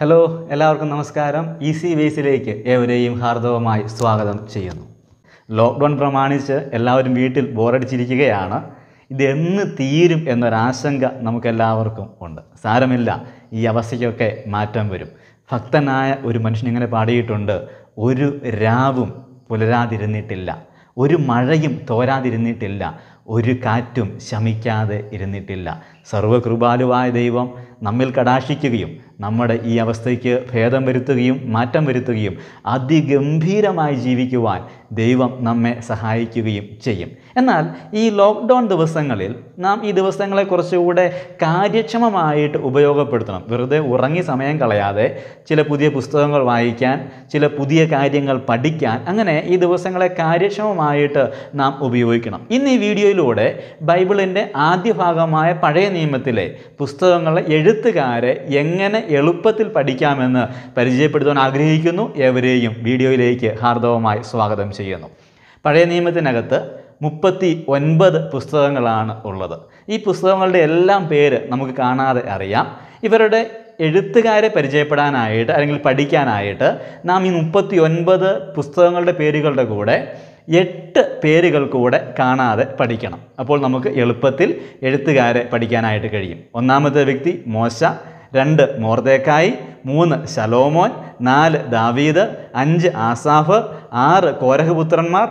hello എല്ലാവർക്കും നമസ്കാരം easy വേസിലേക്ക് ഏവരെയും ഹാർദവമായി സ്വാഗതം ചെയ്യുന്നു ലോക്ക്ഡൗൺ പ്രമാണിച്ച് എല്ലാവരും വീട്ടിൽ ബോറടിച്ചിരിക്കുകയാണ് ഇതെന്ന് തീരും എന്നൊരാശങ്ക നമുക്കെല്ലാവർക്കും ഉണ്ട് സാരമില്ല ഈ അവസ്ഥയ്ക്കൊക്കെ മാറ്റം വരും ഭക്തനായ ഒരു മനുഷ്യൻ ഇങ്ങനെ പാടിയിട്ടുണ്ട് ഒരു രാവും പുലരാതിരുന്നിട്ടില്ല ഒരു മഴയും തോരാതിരുന്നിട്ടില്ല ഒരു കാറ്റും ശമിക്കാതെ ഇരുന്നിട്ടില്ല സർവകൃപാലുവായ ദൈവം നമ്മിൽ കടാക്ഷിക്കുകയും നമ്മുടെ ഈ അവസ്ഥയ്ക്ക് ഭേദം വരുത്തുകയും മാറ്റം വരുത്തുകയും അതിഗംഭീരമായി ജീവിക്കുവാൻ ദൈവം നമ്മെ സഹായിക്കുകയും ചെയ്യും എന്നാൽ ഈ ലോക്ക്ഡൗൺ ദിവസങ്ങളിൽ നാം ഈ ദിവസങ്ങളെ കുറച്ചുകൂടെ കാര്യക്ഷമമായിട്ട് ഉപയോഗപ്പെടുത്തണം വെറുതെ ഉറങ്ങി സമയം കളയാതെ ചില പുതിയ പുസ്തകങ്ങൾ വായിക്കാൻ ചില പുതിയ കാര്യങ്ങൾ പഠിക്കാൻ അങ്ങനെ ഈ ദിവസങ്ങളെ കാര്യക്ഷമമായിട്ട് നാം ഉപയോഗിക്കണം ഇന്ന് ഈ വീഡിയോയിലൂടെ ബൈബിളിൻ്റെ ആദ്യ ഭാഗമായ പഴയ നിയമത്തിലെ പുസ്തകങ്ങളെ എഴുത്തുകാരെ എങ്ങനെ എളുപ്പത്തിൽ പഠിക്കാമെന്ന് പരിചയപ്പെടുത്താൻ ആഗ്രഹിക്കുന്നു എവരെയും വീഡിയോയിലേക്ക് ഹാർദവമായി സ്വാഗതം ചെയ്യുന്നു പഴയ നിയമത്തിനകത്ത് മുപ്പത്തി ഒൻപത് പുസ്തകങ്ങളാണ് ഉള്ളത് ഈ പുസ്തകങ്ങളുടെ എല്ലാം പേര് നമുക്ക് കാണാതെ അറിയാം ഇവരുടെ എഴുത്തുകാരെ പരിചയപ്പെടാനായിട്ട് അല്ലെങ്കിൽ പഠിക്കാനായിട്ട് നാം ഈ മുപ്പത്തി ഒൻപത് പുസ്തകങ്ങളുടെ പേരുകളുടെ കൂടെ എട്ട് പേരുകൾ കൂടെ കാണാതെ പഠിക്കണം അപ്പോൾ നമുക്ക് എളുപ്പത്തിൽ എഴുത്തുകാരെ പഠിക്കാനായിട്ട് കഴിയും ഒന്നാമത്തെ വ്യക്തി മോശ രണ്ട് മോർദേക്കായി മൂന്ന് ശലോമോൻ നാല് ദാവീദ് അഞ്ച് ആസാഫ് ആറ് കോരഹപുത്രന്മാർ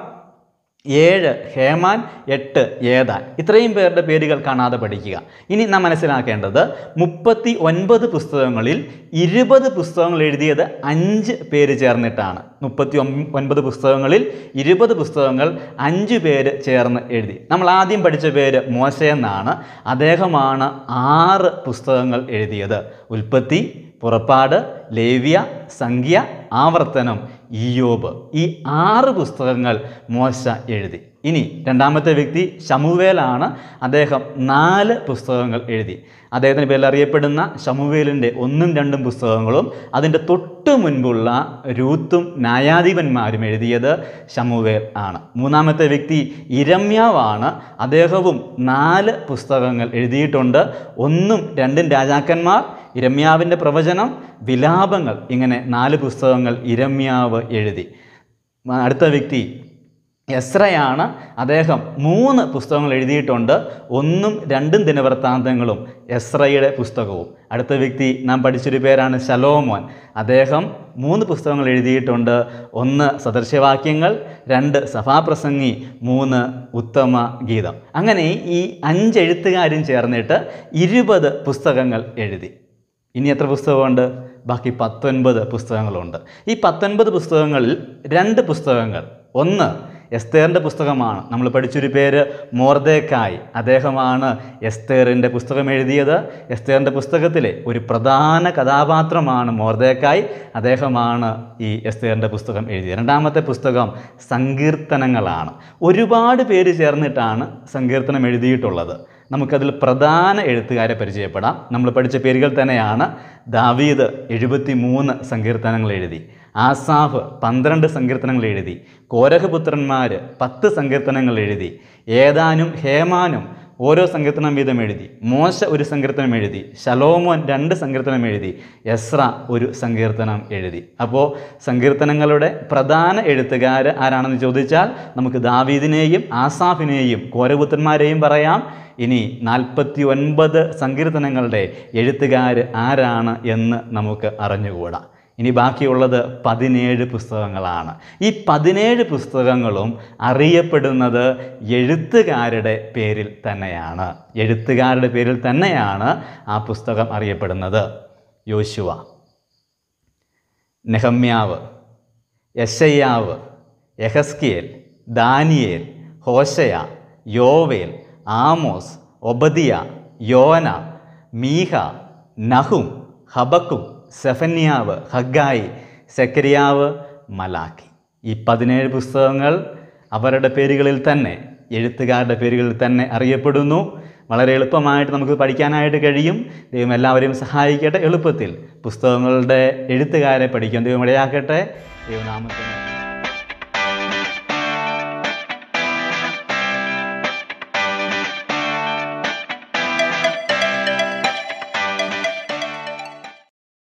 ഏഴ് ഹേമാൻ എട്ട് ഏതാൻ ഇത്രയും പേരുടെ പേരുകൾ കാണാതെ പഠിക്കുക ഇനി നാം മനസ്സിലാക്കേണ്ടത് മുപ്പത്തി ഒൻപത് പുസ്തകങ്ങളിൽ ഇരുപത് പുസ്തകങ്ങൾ എഴുതിയത് അഞ്ച് പേര് ചേർന്നിട്ടാണ് മുപ്പത്തി ഒൻപത് പുസ്തകങ്ങളിൽ ഇരുപത് പുസ്തകങ്ങൾ അഞ്ച് പേര് ചേർന്ന് എഴുതി നമ്മൾ ആദ്യം പഠിച്ച പേര് മോശ എന്നാണ് അദ്ദേഹമാണ് ആറ് പുസ്തകങ്ങൾ എഴുതിയത് ഉൽപ്പത്തി പുറപ്പാട് ലേവ്യ സംഖ്യ ആവർത്തനം ഇയോബ് ഈ ആറ് പുസ്തകങ്ങൾ മോശ എഴുതി ഇനി രണ്ടാമത്തെ വ്യക്തി ഷമുവേലാണ് അദ്ദേഹം നാല് പുസ്തകങ്ങൾ എഴുതി അദ്ദേഹത്തിന് പേരിൽ അറിയപ്പെടുന്ന ഷമുവേലിൻ്റെ ഒന്നും രണ്ടും പുസ്തകങ്ങളും അതിൻ്റെ തൊട്ട് മുൻപുള്ള രൂത്തും ന്യായാധിപന്മാരും എഴുതിയത് ഷമുവേൽ ആണ് മൂന്നാമത്തെ വ്യക്തി ഇരമ്യാവാണ് അദ്ദേഹവും നാല് പുസ്തകങ്ങൾ എഴുതിയിട്ടുണ്ട് ഒന്നും രണ്ടും രാജാക്കന്മാർ ഇരമ്യാവിൻ്റെ പ്രവചനം വിലാപങ്ങൾ ഇങ്ങനെ നാല് പുസ്തകങ്ങൾ ഇരമ്യാവ് എഴുതി അടുത്ത വ്യക്തി എസ്രയാണ് അദ്ദേഹം മൂന്ന് പുസ്തകങ്ങൾ എഴുതിയിട്ടുണ്ട് ഒന്നും രണ്ടും ദിനവൃത്താന്തങ്ങളും എസ്രയുടെ പുസ്തകവും അടുത്ത വ്യക്തി നാം പഠിച്ചൊരു പേരാണ് ശലോമോൻ അദ്ദേഹം മൂന്ന് പുസ്തകങ്ങൾ എഴുതിയിട്ടുണ്ട് ഒന്ന് സദൃശ്യവാക്യങ്ങൾ രണ്ട് സഭാപ്രസംഗി മൂന്ന് ഉത്തമ ഗീതം അങ്ങനെ ഈ അഞ്ച് ചേർന്നിട്ട് ഇരുപത് പുസ്തകങ്ങൾ എഴുതി ഇനി എത്ര പുസ്തകമുണ്ട് ബാക്കി പത്തൊൻപത് പുസ്തകങ്ങളുണ്ട് ഈ പത്തൊൻപത് പുസ്തകങ്ങളിൽ രണ്ട് പുസ്തകങ്ങൾ ഒന്ന് എസ്തേറിൻ്റെ പുസ്തകമാണ് നമ്മൾ പഠിച്ചൊരു പേര് മോർദേക്കായി അദ്ദേഹമാണ് എസ്തേറിൻ്റെ പുസ്തകം എഴുതിയത് എസ്തേറിൻ്റെ പുസ്തകത്തിലെ ഒരു പ്രധാന കഥാപാത്രമാണ് മോർദേക്കായി അദ്ദേഹമാണ് ഈ എസ്തേറിൻ്റെ പുസ്തകം എഴുതിയത് രണ്ടാമത്തെ പുസ്തകം സങ്കീർത്തനങ്ങളാണ് ഒരുപാട് പേര് ചേർന്നിട്ടാണ് സങ്കീർത്തനം എഴുതിയിട്ടുള്ളത് നമുക്കതിൽ പ്രധാന എഴുത്തുകാരെ പരിചയപ്പെടാം നമ്മൾ പഠിച്ച പേരുകൾ തന്നെയാണ് ദാവീദ് എഴുപത്തി മൂന്ന് സങ്കീർത്തനങ്ങൾ എഴുതി ആസാഫ് പന്ത്രണ്ട് സങ്കീർത്തനങ്ങൾ എഴുതി കോരഹപുത്രന്മാർ പത്ത് സങ്കീർത്തനങ്ങൾ എഴുതി ഏതാനും ഹേമാനും ഓരോ സങ്കീർത്തനം വീതം എഴുതി മോശ ഒരു സങ്കീർത്തനം എഴുതി ശലോമോൻ രണ്ട് സങ്കീർത്തനം എഴുതി എസ്ര ഒരു സങ്കീർത്തനം എഴുതി അപ്പോൾ സങ്കീർത്തനങ്ങളുടെ പ്രധാന എഴുത്തുകാർ ആരാണെന്ന് ചോദിച്ചാൽ നമുക്ക് ദാവീദിനെയും ആസാഫിനെയും കോരപുത്രന്മാരെയും പറയാം ഇനി നാൽപ്പത്തി ഒൻപത് സങ്കീർത്തനങ്ങളുടെ എഴുത്തുകാർ ആരാണ് എന്ന് നമുക്ക് അറിഞ്ഞുകൂടാം ഇനി ബാക്കിയുള്ളത് പതിനേഴ് പുസ്തകങ്ങളാണ് ഈ പതിനേഴ് പുസ്തകങ്ങളും അറിയപ്പെടുന്നത് എഴുത്തുകാരുടെ പേരിൽ തന്നെയാണ് എഴുത്തുകാരുടെ പേരിൽ തന്നെയാണ് ആ പുസ്തകം അറിയപ്പെടുന്നത് യോശുവ നെഹമ്യാവ് യശയ്യാവ് യഹസ്കിയേൽ ദാനിയേൽ ഹോശയ യോവേൽ ആമോസ് ഒബദിയ യോന മീഹ നഹും ഹബക്കും സെഫന്യാവ് ഹഗായി സെക്കരിയാവ് മലാക്കി ഈ പതിനേഴ് പുസ്തകങ്ങൾ അവരുടെ പേരുകളിൽ തന്നെ എഴുത്തുകാരുടെ പേരുകളിൽ തന്നെ അറിയപ്പെടുന്നു വളരെ എളുപ്പമായിട്ട് നമുക്ക് പഠിക്കാനായിട്ട് കഴിയും ദൈവം എല്ലാവരെയും സഹായിക്കട്ടെ എളുപ്പത്തിൽ പുസ്തകങ്ങളുടെ എഴുത്തുകാരെ പഠിക്കാൻ ദൈവം ഇടയാക്കട്ടെ ദൈവനാമത്തിന്